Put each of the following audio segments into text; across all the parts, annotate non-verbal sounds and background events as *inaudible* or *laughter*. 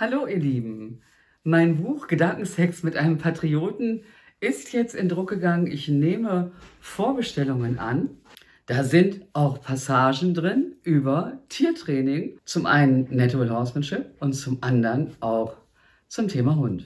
Hallo ihr Lieben, mein Buch Gedankensex mit einem Patrioten ist jetzt in Druck gegangen. Ich nehme Vorbestellungen an. Da sind auch Passagen drin über Tiertraining, zum einen Natural Horsemanship und zum anderen auch zum Thema Hund.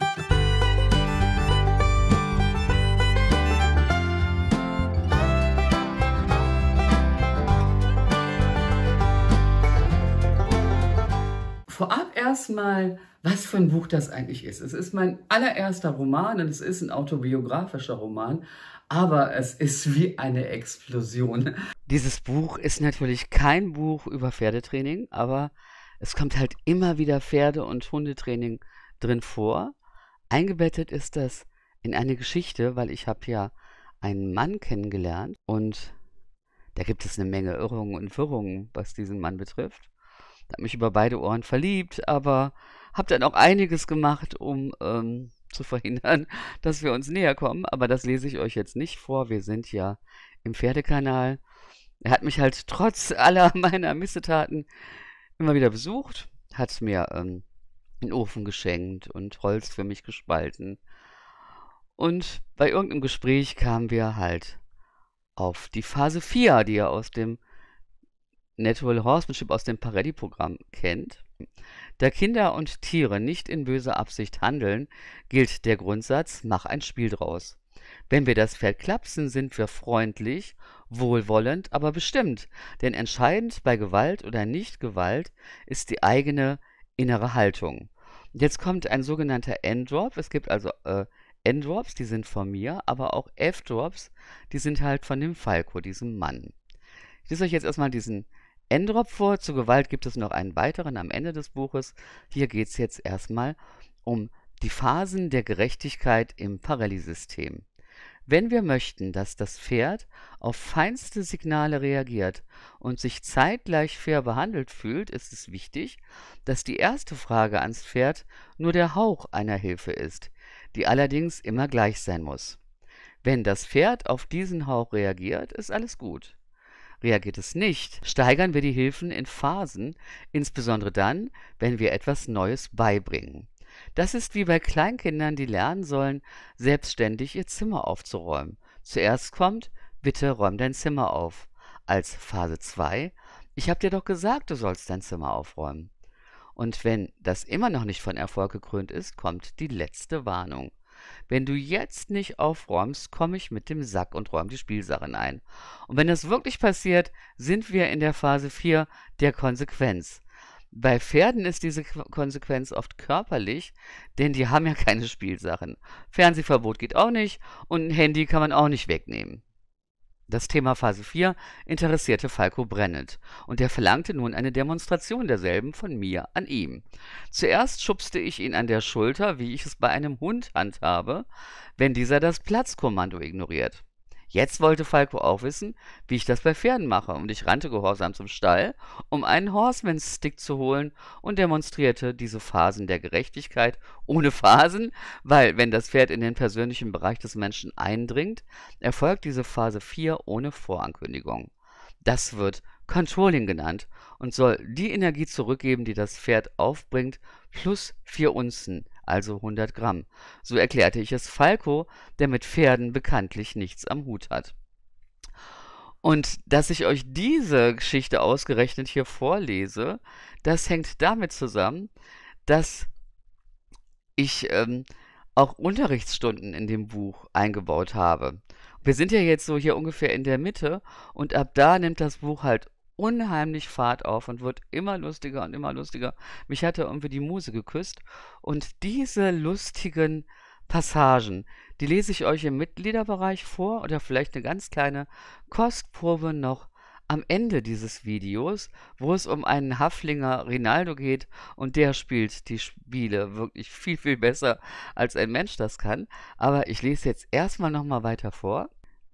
Vorab erstmal, was für ein Buch das eigentlich ist. Es ist mein allererster Roman und es ist ein autobiografischer Roman, aber es ist wie eine Explosion. Dieses Buch ist natürlich kein Buch über Pferdetraining, aber es kommt halt immer wieder Pferde- und Hundetraining drin vor. Eingebettet ist das in eine Geschichte, weil ich habe ja einen Mann kennengelernt und da gibt es eine Menge Irrungen und Wirrungen, was diesen Mann betrifft habe mich über beide Ohren verliebt, aber habe dann auch einiges gemacht, um ähm, *laughs* zu verhindern, dass wir uns näher kommen. Aber das lese ich euch jetzt nicht vor. Wir sind ja im Pferdekanal. Er hat mich halt trotz *laughs* aller meiner Missetaten immer wieder besucht, hat mir ähm, einen Ofen geschenkt und Holz für mich gespalten. Und bei irgendeinem Gespräch kamen wir halt auf die Phase 4, die er aus dem Natural Horsemanship aus dem Paredi-Programm kennt. Da Kinder und Tiere nicht in böser Absicht handeln, gilt der Grundsatz, mach ein Spiel draus. Wenn wir das Pferd klapsen, sind wir freundlich, wohlwollend, aber bestimmt, denn entscheidend bei Gewalt oder Nicht-Gewalt ist die eigene innere Haltung. Jetzt kommt ein sogenannter N-Drop. Es gibt also äh, N-Drops, die sind von mir, aber auch F-Drops, die sind halt von dem Falco, diesem Mann. Ich lese euch jetzt erstmal diesen Endrop vor. Zu Gewalt gibt es noch einen weiteren am Ende des Buches. Hier geht es jetzt erstmal um die Phasen der Gerechtigkeit im Parallelsystem. Wenn wir möchten, dass das Pferd auf feinste Signale reagiert und sich zeitgleich fair behandelt fühlt, ist es wichtig, dass die erste Frage ans Pferd nur der Hauch einer Hilfe ist, die allerdings immer gleich sein muss. Wenn das Pferd auf diesen Hauch reagiert, ist alles gut reagiert es nicht, steigern wir die Hilfen in Phasen, insbesondere dann, wenn wir etwas Neues beibringen. Das ist wie bei Kleinkindern, die lernen sollen, selbstständig ihr Zimmer aufzuräumen. Zuerst kommt, bitte räum dein Zimmer auf. Als Phase 2, ich habe dir doch gesagt, du sollst dein Zimmer aufräumen. Und wenn das immer noch nicht von Erfolg gekrönt ist, kommt die letzte Warnung. Wenn du jetzt nicht aufräumst, komme ich mit dem Sack und räume die Spielsachen ein. Und wenn das wirklich passiert, sind wir in der Phase 4 der Konsequenz. Bei Pferden ist diese Konsequenz oft körperlich, denn die haben ja keine Spielsachen. Fernsehverbot geht auch nicht und ein Handy kann man auch nicht wegnehmen. Das Thema Phase 4 interessierte Falco brennend und er verlangte nun eine Demonstration derselben von mir an ihm. Zuerst schubste ich ihn an der Schulter, wie ich es bei einem Hund handhabe, wenn dieser das Platzkommando ignoriert. Jetzt wollte Falco auch wissen, wie ich das bei Pferden mache, und ich rannte gehorsam zum Stall, um einen Horseman-Stick zu holen und demonstrierte diese Phasen der Gerechtigkeit ohne Phasen, weil wenn das Pferd in den persönlichen Bereich des Menschen eindringt, erfolgt diese Phase 4 ohne Vorankündigung. Das wird Controlling genannt und soll die Energie zurückgeben, die das Pferd aufbringt, plus 4 Unzen, also 100 Gramm. So erklärte ich es Falco, der mit Pferden bekanntlich nichts am Hut hat. Und dass ich euch diese Geschichte ausgerechnet hier vorlese, das hängt damit zusammen, dass ich ähm, auch Unterrichtsstunden in dem Buch eingebaut habe. Wir sind ja jetzt so hier ungefähr in der Mitte und ab da nimmt das Buch halt unheimlich Fahrt auf und wird immer lustiger und immer lustiger. Mich hat er irgendwie die Muse geküsst. Und diese lustigen Passagen, die lese ich euch im Mitgliederbereich vor oder vielleicht eine ganz kleine Kostprobe noch am Ende dieses Videos, wo es um einen Haflinger Rinaldo geht und der spielt die Spiele wirklich viel, viel besser, als ein Mensch das kann. Aber ich lese jetzt erstmal nochmal weiter vor.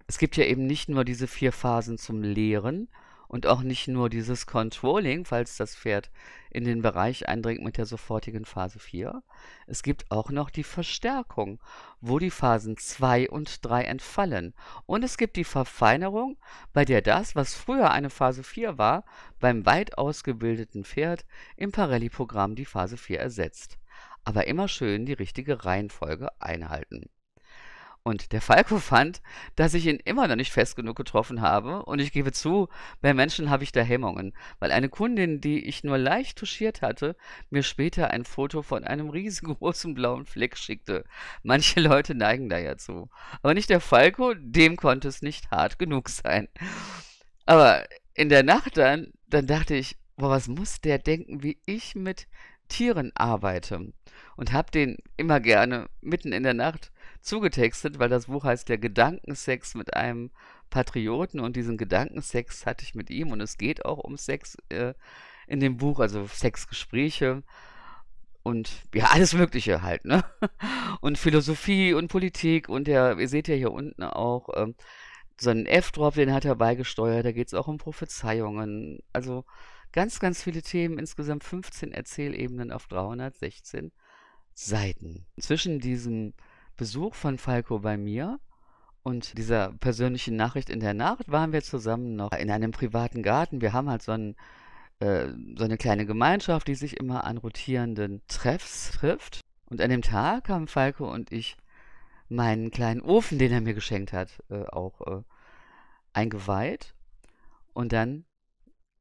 Es gibt ja eben nicht nur diese vier Phasen zum Lehren, und auch nicht nur dieses Controlling, falls das Pferd in den Bereich eindringt mit der sofortigen Phase 4. Es gibt auch noch die Verstärkung, wo die Phasen 2 und 3 entfallen. Und es gibt die Verfeinerung, bei der das, was früher eine Phase 4 war, beim weit ausgebildeten Pferd im Parelli-Programm die Phase 4 ersetzt. Aber immer schön die richtige Reihenfolge einhalten. Und der Falco *laughs* fand, dass ich ihn immer noch nicht fest genug getroffen habe. Und ich gebe zu, bei Menschen habe ich da Hemmungen, weil eine Kundin, die ich nur leicht touchiert hatte, mir später ein Foto von einem riesengroßen blauen Fleck schickte. Manche Leute neigen da ja zu. Aber nicht der Falco, dem konnte es nicht hart genug *laughs* sein. Aber in der Nacht dann, dann dachte ich, boah, was muss der denken, wie ich mit Tieren arbeite und habe den immer gerne mitten in der Nacht zugetextet, weil das Buch heißt Der Gedankensex mit einem Patrioten und diesen Gedankensex hatte ich mit ihm und es geht auch um Sex äh, in dem Buch, also Sexgespräche und ja, alles Mögliche halt, ne? *laughs* Und Philosophie und Politik und der, ihr seht ja hier unten auch ähm, so einen F-Drop, den hat er beigesteuert, da geht es auch um Prophezeiungen, also ganz, ganz viele Themen, insgesamt 15 Erzählebenen auf 316 Seiten. Zwischen diesem Besuch von Falco bei mir und dieser persönlichen Nachricht in der Nacht waren wir zusammen noch in einem privaten Garten. Wir haben halt so, einen, äh, so eine kleine Gemeinschaft, die sich immer an rotierenden Treffs trifft. Und an dem Tag haben Falco und ich meinen kleinen Ofen, den er mir geschenkt hat, äh, auch äh, eingeweiht. Und dann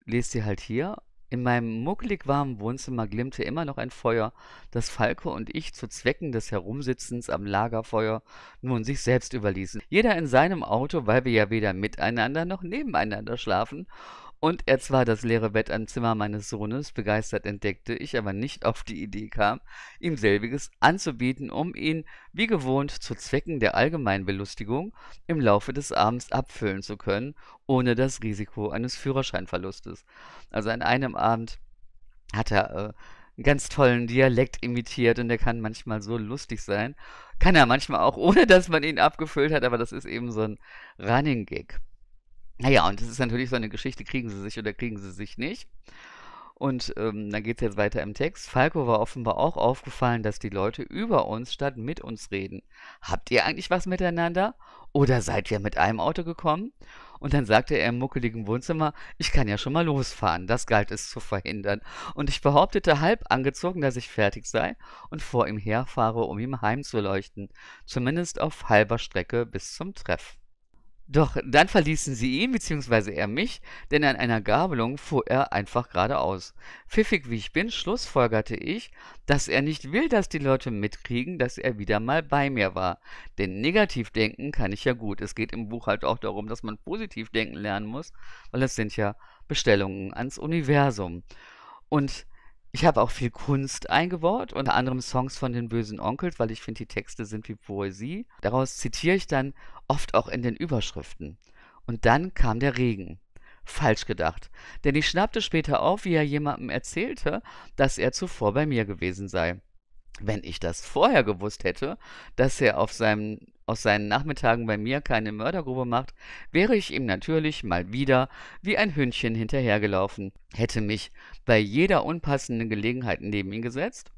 lest sie halt hier. In meinem muckelig warmen Wohnzimmer glimmte immer noch ein Feuer, das Falco und ich zu Zwecken des Herumsitzens am Lagerfeuer nun sich selbst überließen. Jeder in seinem Auto, weil wir ja weder miteinander noch nebeneinander schlafen und er zwar das leere Bett am Zimmer meines Sohnes begeistert entdeckte, ich aber nicht auf die Idee kam, ihm selbiges anzubieten, um ihn, wie gewohnt, zu Zwecken der allgemeinen Belustigung im Laufe des Abends abfüllen zu können, ohne das Risiko eines Führerscheinverlustes. Also an einem Abend hat er äh, einen ganz tollen Dialekt imitiert und der kann manchmal so lustig sein. Kann er manchmal auch, *laughs* ohne dass man ihn abgefüllt hat, aber das ist eben so ein Running Gag. Naja, und das ist natürlich so eine Geschichte, kriegen sie sich oder kriegen sie sich nicht. Und ähm, dann geht es jetzt weiter im Text. Falco war offenbar auch aufgefallen, dass die Leute über uns statt mit uns reden. Habt ihr eigentlich was miteinander? Oder seid ihr mit einem Auto gekommen? Und dann sagte er im muckeligen Wohnzimmer, ich kann ja schon mal losfahren, das galt es zu verhindern. Und ich behauptete halb angezogen, dass ich fertig sei und vor ihm herfahre, um ihm heimzuleuchten, zumindest auf halber Strecke bis zum Treffen. Doch dann verließen sie ihn bzw. er mich, denn an einer Gabelung fuhr er einfach geradeaus. Pfiffig wie ich bin, schlussfolgerte ich, dass er nicht will, dass die Leute mitkriegen, dass er wieder mal bei mir war. Denn negativ denken kann ich ja gut. Es geht im Buch halt auch darum, dass man positiv denken lernen muss, weil es sind ja Bestellungen ans Universum. Und ich habe auch viel Kunst eingebaut, unter anderem Songs von den bösen Onkels, weil ich finde, die Texte sind wie Poesie. Daraus zitiere ich dann oft auch in den Überschriften. Und dann kam der Regen. Falsch gedacht, denn ich schnappte später auf, wie er jemandem erzählte, dass er zuvor bei mir gewesen sei. Wenn ich das vorher gewusst hätte, dass er auf seinem aus seinen Nachmittagen bei mir keine Mördergrube macht, wäre ich ihm natürlich mal wieder wie ein Hündchen hinterhergelaufen, hätte mich bei jeder unpassenden Gelegenheit neben ihn gesetzt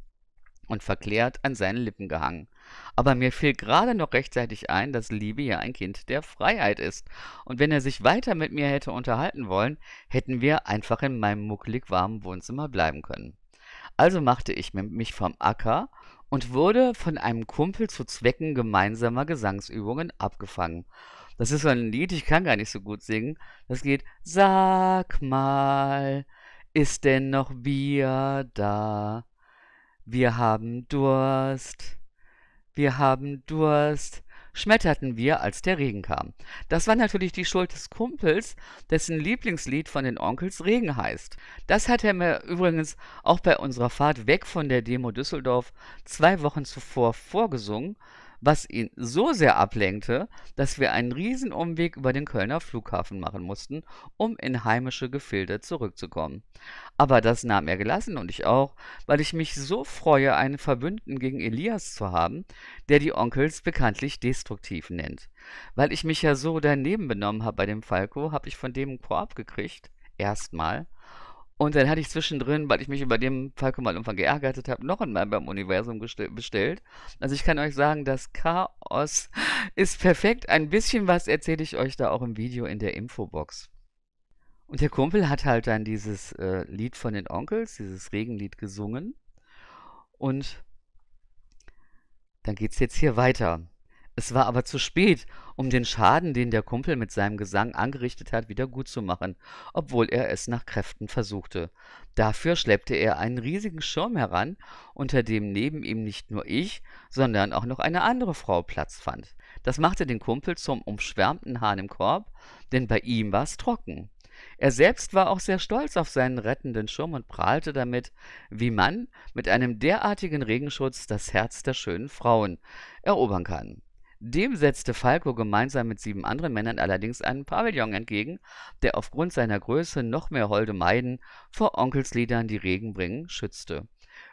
und verklärt an seinen Lippen gehangen. Aber mir fiel gerade noch rechtzeitig ein, dass Liebe ja ein Kind der Freiheit ist. Und wenn er sich weiter mit mir hätte unterhalten wollen, hätten wir einfach in meinem muckelig warmen Wohnzimmer bleiben können. Also machte ich mich vom Acker und wurde von einem Kumpel zu Zwecken gemeinsamer Gesangsübungen abgefangen. Das ist so ein Lied, ich kann gar nicht so gut singen. Das geht, sag mal, ist denn noch Bier da? Wir haben Durst, wir haben Durst, schmetterten wir, als der Regen kam. Das war natürlich die Schuld des Kumpels, dessen Lieblingslied von den Onkels Regen heißt. Das hat er mir übrigens auch bei unserer Fahrt weg von der Demo Düsseldorf zwei Wochen zuvor vorgesungen, was ihn so sehr ablenkte, dass wir einen riesen Umweg über den Kölner Flughafen machen mussten, um in heimische Gefilde zurückzukommen. Aber das nahm er gelassen und ich auch, weil ich mich so freue, einen Verbündeten gegen Elias zu haben, der die Onkels bekanntlich destruktiv nennt. Weil ich mich ja so daneben benommen habe bei dem Falco, habe ich von dem einen Korb gekriegt, erstmal, und dann hatte ich zwischendrin, weil ich mich über den Falco mal umfang geärgert habe, noch einmal beim Universum bestellt. Also ich kann euch sagen, das Chaos *laughs* ist perfekt. Ein bisschen was erzähle ich euch da auch im Video in der Infobox. Und der Kumpel hat halt dann dieses äh, Lied von den Onkels, dieses Regenlied gesungen. Und dann geht's jetzt hier weiter. Es war aber zu spät, um den Schaden, den der Kumpel mit seinem Gesang angerichtet hat, wieder gut zu machen, obwohl er es nach Kräften versuchte. Dafür schleppte er einen riesigen Schirm heran, unter dem neben ihm nicht nur ich, sondern auch noch eine andere Frau Platz fand. Das machte den Kumpel zum umschwärmten Hahn im Korb, denn bei ihm war es trocken. Er selbst war auch sehr stolz auf seinen rettenden Schirm und prahlte damit, wie man mit einem derartigen Regenschutz das Herz der schönen Frauen erobern kann. Dem setzte Falco gemeinsam mit sieben anderen Männern allerdings einen Pavillon entgegen, der aufgrund seiner Größe noch mehr holde Maiden vor Onkelsliedern, die Regen bringen, schützte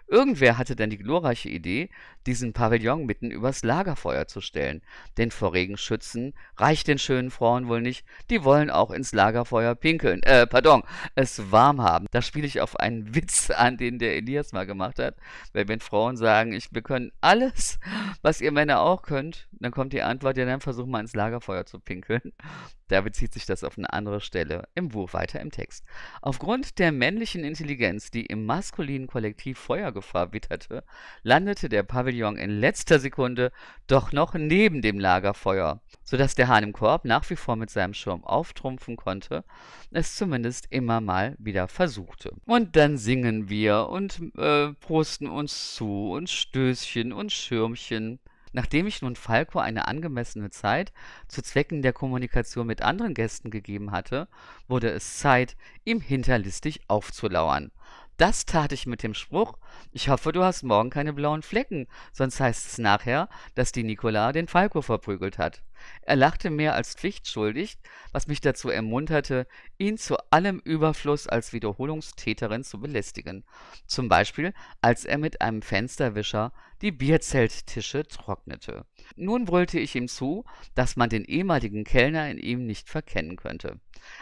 Irgendwer hatte dann die glorreiche Idee, diesen Pavillon mitten übers Lagerfeuer zu stellen. Denn vor Regen schützen reicht den schönen Frauen wohl nicht. Die wollen auch ins Lagerfeuer pinkeln. Äh, pardon, es warm haben. Da spiele ich auf einen *laughs* Witz an, den der Elias mal gemacht hat. Weil wenn Frauen sagen, ich, wir können alles, was ihr Männer auch könnt, dann kommt die Antwort, ja, dann versuch mal ins Lagerfeuer zu pinkeln. Da bezieht sich das auf eine andere Stelle im Buch weiter im Text. Aufgrund der männlichen Intelligenz, die im maskulinen Kollektiv Feuergefahr witterte, landete der Pavillon in letzter Sekunde doch noch neben dem Lagerfeuer, sodass der Hahn im Korb nach wie vor mit seinem Schirm auftrumpfen konnte, es zumindest immer mal wieder versuchte. Und dann singen wir und äh, prosten uns zu und Stößchen und Schirmchen. Nachdem ich nun Falco eine angemessene Zeit zu Zwecken der Kommunikation mit anderen Gästen gegeben hatte, wurde es Zeit, ihm hinterlistig aufzulauern. Das tat ich mit dem Spruch ich hoffe, du hast morgen keine blauen Flecken, sonst heißt es nachher, dass die Nicola den Falco verprügelt hat. Er lachte mehr als pflichtschuldig, was mich dazu ermunterte, ihn zu allem Überfluss als Wiederholungstäterin zu belästigen. Zum Beispiel, als er mit einem Fensterwischer die Bierzelttische trocknete. Nun brüllte ich ihm zu, dass man den ehemaligen Kellner in ihm nicht verkennen könnte.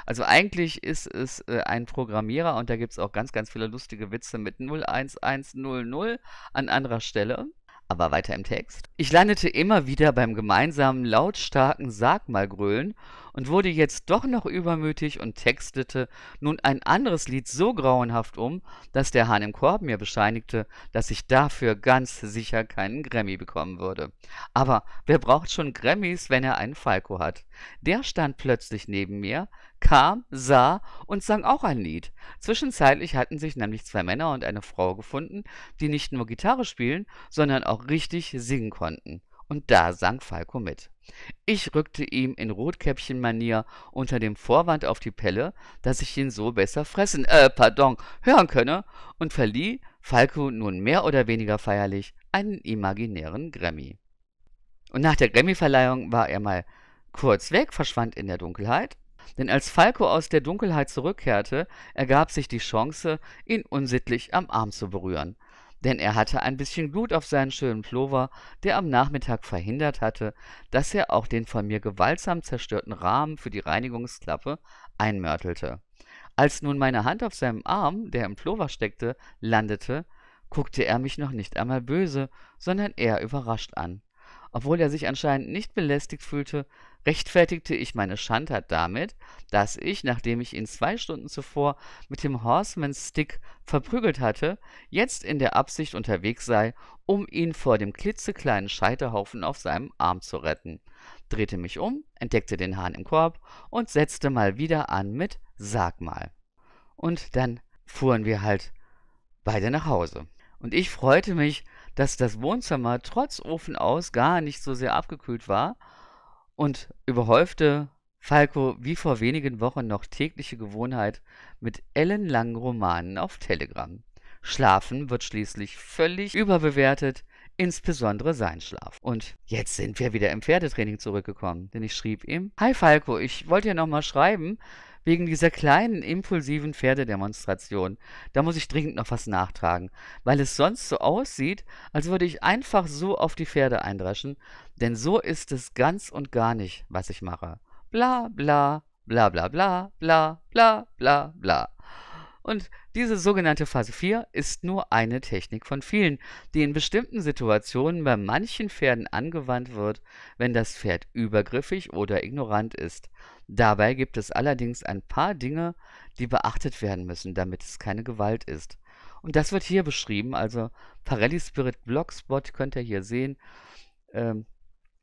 Also eigentlich ist es äh, ein Programmierer und da gibt es auch ganz, ganz viele lustige Witze mit 011 100 an anderer Stelle. Aber weiter im Text. Ich landete immer wieder beim gemeinsamen lautstarken Sag mal Grölen und wurde jetzt doch noch übermütig und textete nun ein anderes Lied so grauenhaft um, dass der Hahn im Korb mir bescheinigte, dass ich dafür ganz sicher keinen Grammy bekommen würde. Aber wer braucht schon Grammys, wenn er einen Falco hat? Der stand plötzlich neben mir, kam, sah und sang auch ein Lied. Zwischenzeitlich hatten sich nämlich zwei Männer und eine Frau gefunden, die nicht nur Gitarre spielen, sondern auch richtig singen konnten und da sang Falco mit. Ich rückte ihm in Rotkäppchenmanier unter dem Vorwand auf die Pelle, dass ich ihn so besser fressen, äh, pardon, hören könne und verlieh Falco nun mehr oder weniger feierlich einen imaginären Grammy. Und nach der Grammy-Verleihung war er mal kurz weg, verschwand in der Dunkelheit, denn als Falco aus der Dunkelheit zurückkehrte, ergab sich die Chance, ihn unsittlich am Arm zu berühren denn er hatte ein bisschen Blut auf seinen schönen Plover, der am Nachmittag verhindert hatte, dass er auch den von mir gewaltsam zerstörten Rahmen für die Reinigungsklappe einmörtelte. Als nun meine Hand auf seinem Arm, der im Plover steckte, landete, guckte er mich noch nicht einmal böse, sondern eher überrascht an. Obwohl er sich anscheinend nicht belästigt fühlte, rechtfertigte ich meine Schandtat damit, dass ich, nachdem ich ihn zwei Stunden zuvor mit dem Horseman's Stick verprügelt hatte, jetzt in der Absicht unterwegs sei, um ihn vor dem klitzekleinen Scheiterhaufen auf seinem Arm zu retten. Drehte mich um, entdeckte den Hahn im Korb und setzte mal wieder an mit Sag mal. Und dann fuhren wir halt beide nach Hause. Und ich freute mich, dass das Wohnzimmer trotz Ofen aus gar nicht so sehr abgekühlt war und überhäufte Falco wie vor wenigen Wochen noch tägliche Gewohnheit mit ellenlangen Romanen auf Telegram. Schlafen wird schließlich völlig überbewertet, insbesondere sein Schlaf. Und jetzt sind wir wieder im Pferdetraining zurückgekommen, denn ich schrieb ihm: Hi Falco, ich wollte dir nochmal schreiben, wegen dieser kleinen impulsiven Pferdedemonstration. Da muss ich dringend noch was nachtragen, weil es sonst so aussieht, als würde ich einfach so auf die Pferde eindreschen, denn so ist es ganz und gar nicht, was ich mache. Bla bla bla bla bla bla bla bla bla. Und diese sogenannte Phase 4 ist nur eine Technik von vielen, die in bestimmten Situationen bei manchen Pferden angewandt wird, wenn das Pferd übergriffig oder ignorant ist. Dabei gibt es allerdings ein paar Dinge, die beachtet werden müssen, damit es keine Gewalt ist. Und das wird hier beschrieben, also Parelli Spirit Blogspot könnt ihr hier sehen. Ähm,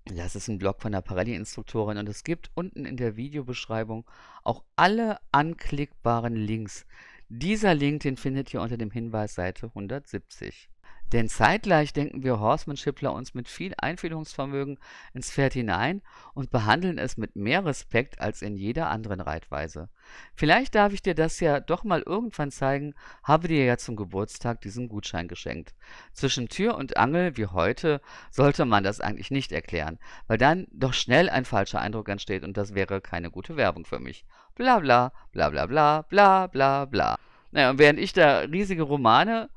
das ist ein Blog von der Parelli-Instruktorin und es gibt unten in der Videobeschreibung auch alle anklickbaren Links, dieser Link, den findet ihr unter dem Hinweis Seite 170. Denn zeitgleich denken wir Horsemanshipler uns mit viel Einfühlungsvermögen ins Pferd hinein und behandeln es mit mehr Respekt als in jeder anderen Reitweise. Vielleicht darf ich dir das ja doch mal irgendwann zeigen, habe dir ja zum Geburtstag diesen Gutschein geschenkt. Zwischen Tür und Angel wie heute sollte man das eigentlich nicht erklären, weil dann doch schnell ein falscher Eindruck entsteht und das wäre keine gute Werbung für mich bla bla bla bla bla bla bla bla. Naja, und während ich da riesige Romane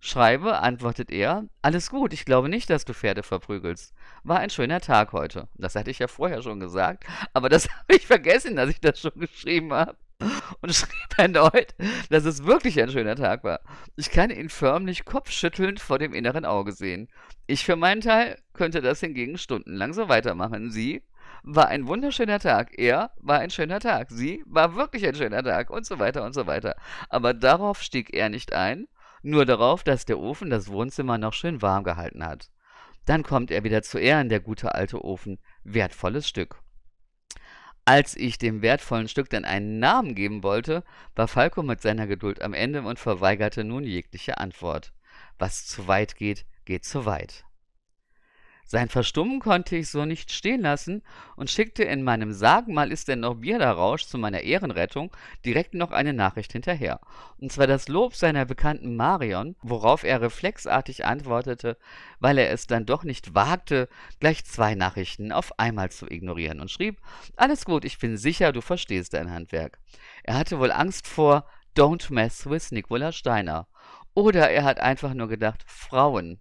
schreibe, antwortet er, alles gut, ich glaube nicht, dass du Pferde verprügelst. War ein schöner Tag heute. Das hatte ich ja vorher schon gesagt, aber das *laughs* habe ich vergessen, dass ich das schon geschrieben habe. Und schrieb erneut, dass es wirklich ein schöner Tag war. Ich kann ihn förmlich kopfschüttelnd vor dem inneren Auge sehen. Ich für meinen Teil könnte das hingegen stundenlang so weitermachen. Sie war ein wunderschöner Tag. Er war ein schöner Tag. Sie war wirklich ein schöner Tag und so weiter und so weiter. Aber darauf stieg er nicht ein, nur darauf, dass der Ofen das Wohnzimmer noch schön warm gehalten hat. Dann kommt er wieder zu Ehren, der gute alte Ofen. Wertvolles Stück. Als ich dem wertvollen Stück dann einen Namen geben wollte, war Falco mit seiner Geduld am Ende und verweigerte nun jegliche Antwort. Was zu weit geht, geht zu weit. Sein Verstummen konnte ich so nicht stehen lassen und schickte in meinem Sagenmal ist denn noch Bier daraus zu meiner Ehrenrettung direkt noch eine Nachricht hinterher. Und zwar das Lob seiner Bekannten Marion, worauf er reflexartig antwortete, weil er es dann doch nicht wagte, gleich zwei Nachrichten auf einmal zu ignorieren und schrieb, alles gut, ich bin sicher, du verstehst dein Handwerk. Er hatte wohl Angst vor Don't mess with Nicola Steiner. Oder er hat einfach nur gedacht, Frauen.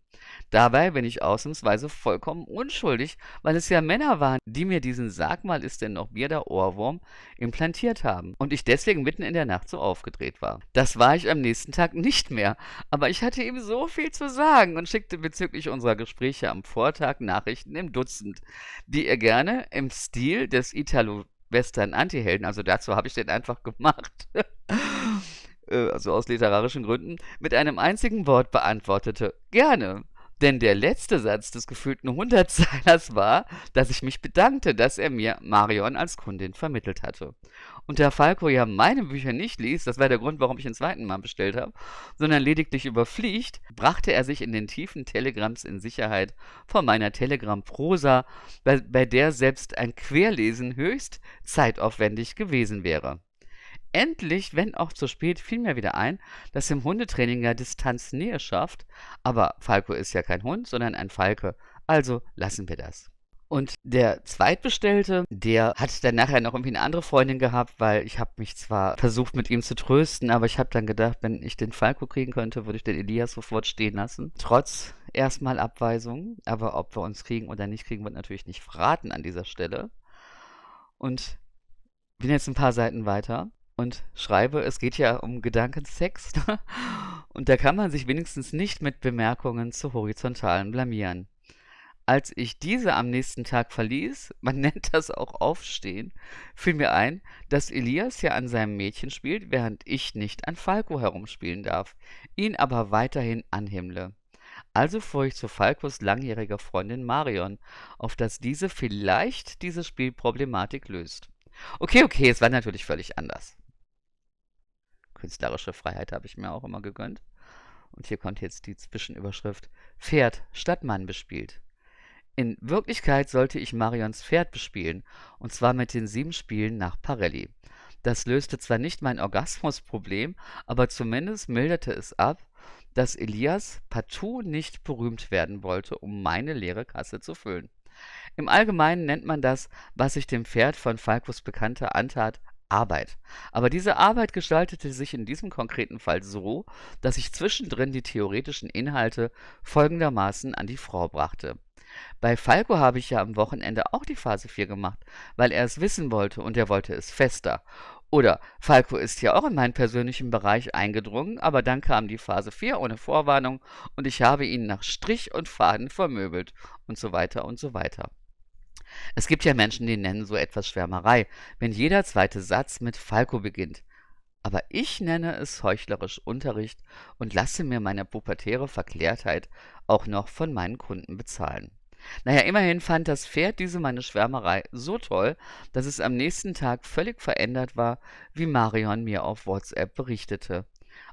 Dabei bin ich ausnahmsweise vollkommen unschuldig, weil es ja Männer waren, die mir diesen Sag mal ist denn noch Bier der Ohrwurm implantiert haben und ich deswegen mitten in der Nacht so aufgedreht war. Das war ich am nächsten Tag nicht mehr, aber ich hatte ihm so viel zu sagen und schickte bezüglich unserer Gespräche am Vortag Nachrichten im Dutzend, die er gerne im Stil des Italo Western Antihelden, also dazu habe ich den einfach gemacht. *laughs* Äh, also aus literarischen Gründen, mit einem einzigen Wort beantwortete. Gerne. Denn der letzte Satz des gefühlten 100-Zeilers war, dass ich mich bedankte, dass er mir Marion als Kundin vermittelt hatte. Und da Falco ja meine Bücher nicht liest, das war der Grund, warum ich ihn zweiten Mal bestellt habe, sondern lediglich überfliegt, brachte er sich in den tiefen Telegrams in Sicherheit vor meiner Telegram-Prosa, bei, bei der selbst ein Querlesen höchst zeitaufwendig gewesen wäre. Endlich, wenn auch zu spät, fiel mir wieder ein, dass im Hundetraining ja Distanz Nähe schafft. Aber Falco ist ja kein Hund, sondern ein Falke. Also lassen wir das. Und der Zweitbestellte, der hat dann nachher noch irgendwie eine andere Freundin gehabt, weil ich habe mich zwar versucht, mit ihm zu trösten, aber ich habe dann gedacht, wenn ich den Falco kriegen könnte, würde ich den Elias sofort stehen lassen. Trotz erstmal Abweisung, aber ob wir uns kriegen oder nicht kriegen, wird natürlich nicht verraten an dieser Stelle. Und bin jetzt ein paar Seiten weiter und schreibe, es geht ja um Gedankensex. Ne? und da kann man sich wenigstens nicht mit Bemerkungen zu Horizontalen blamieren. Als ich diese am nächsten Tag verließ, *laughs* man nennt das auch Aufstehen, fiel mir ein, dass Elias ja an seinem Mädchen spielt, während ich nicht an Falco herumspielen darf, ihn aber weiterhin anhimmle. Also fuhr ich zu Falcos langjähriger Freundin Marion, auf dass diese vielleicht diese Spielproblematik löst. Okay, okay, es war natürlich völlig anders. Künstlerische Freiheit habe ich mir auch immer gegönnt. Und hier kommt jetzt die Zwischenüberschrift Pferd statt Mann bespielt. In Wirklichkeit sollte ich Marions Pferd bespielen, und zwar mit den sieben Spielen nach Parelli. Das löste zwar nicht mein Orgasmusproblem, aber zumindest milderte es ab, dass Elias partout nicht berühmt werden wollte, um meine leere Kasse zu füllen. Im Allgemeinen nennt man das, was sich dem Pferd von Falkus Bekannter antat, Arbeit. Aber diese Arbeit gestaltete sich in diesem konkreten Fall so, dass ich zwischendrin die theoretischen Inhalte folgendermaßen an die Frau brachte. Bei Falco habe ich ja am Wochenende auch die Phase 4 gemacht, weil er es wissen wollte und er wollte es fester. Oder Falco ist ja auch in meinen persönlichen Bereich eingedrungen, aber dann kam die Phase 4 ohne Vorwarnung und ich habe ihn nach Strich und Faden vermöbelt und so weiter und so weiter. Es gibt ja Menschen, die nennen so etwas Schwärmerei, wenn jeder zweite Satz mit Falco beginnt. Aber ich nenne es heuchlerisch Unterricht und lasse mir meine pubertäre Verklärtheit auch noch von meinen Kunden bezahlen. Naja, immerhin fand das Pferd diese meine Schwärmerei so toll, dass es am nächsten Tag völlig verändert war, wie Marion mir auf WhatsApp berichtete.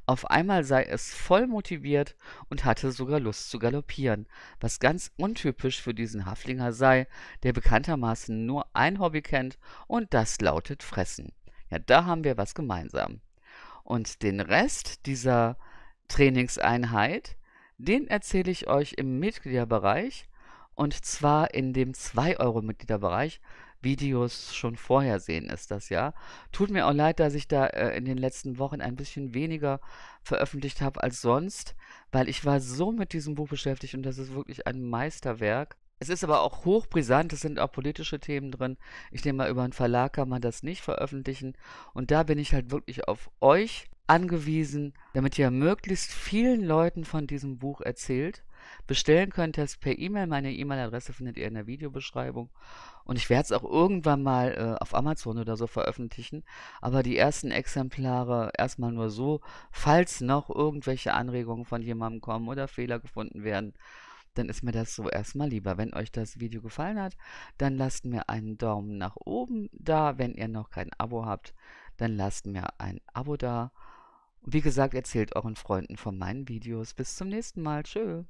Auf einmal sei es voll motiviert und hatte sogar Lust zu galoppieren, was ganz untypisch für diesen Haflinger sei, der bekanntermaßen nur ein Hobby kennt und das lautet Fressen. Ja, da haben wir was gemeinsam. Und den Rest dieser Trainingseinheit, den erzähle ich euch im Mitgliederbereich und zwar in dem 2-Euro-Mitgliederbereich. Videos schon vorher sehen, ist das ja. Tut mir auch leid, dass ich da äh, in den letzten Wochen ein bisschen weniger veröffentlicht habe als sonst, weil ich war so mit diesem Buch beschäftigt und das ist wirklich ein Meisterwerk. Es ist aber auch hochbrisant, es sind auch politische Themen drin. Ich nehme mal, über einen Verlag kann man das nicht veröffentlichen. Und da bin ich halt wirklich auf euch angewiesen, damit ihr möglichst vielen Leuten von diesem Buch erzählt. Bestellen könnt ihr es per E-Mail. Meine E-Mail-Adresse findet ihr in der Videobeschreibung. Und ich werde es auch irgendwann mal äh, auf Amazon oder so veröffentlichen. Aber die ersten Exemplare erstmal nur so, falls noch irgendwelche Anregungen von jemandem kommen oder Fehler gefunden werden, dann ist mir das so erstmal lieber. Wenn euch das Video gefallen hat, dann lasst mir einen Daumen nach oben da. Wenn ihr noch kein Abo habt, dann lasst mir ein Abo da. wie gesagt, erzählt euren Freunden von meinen Videos. Bis zum nächsten Mal. Tschö.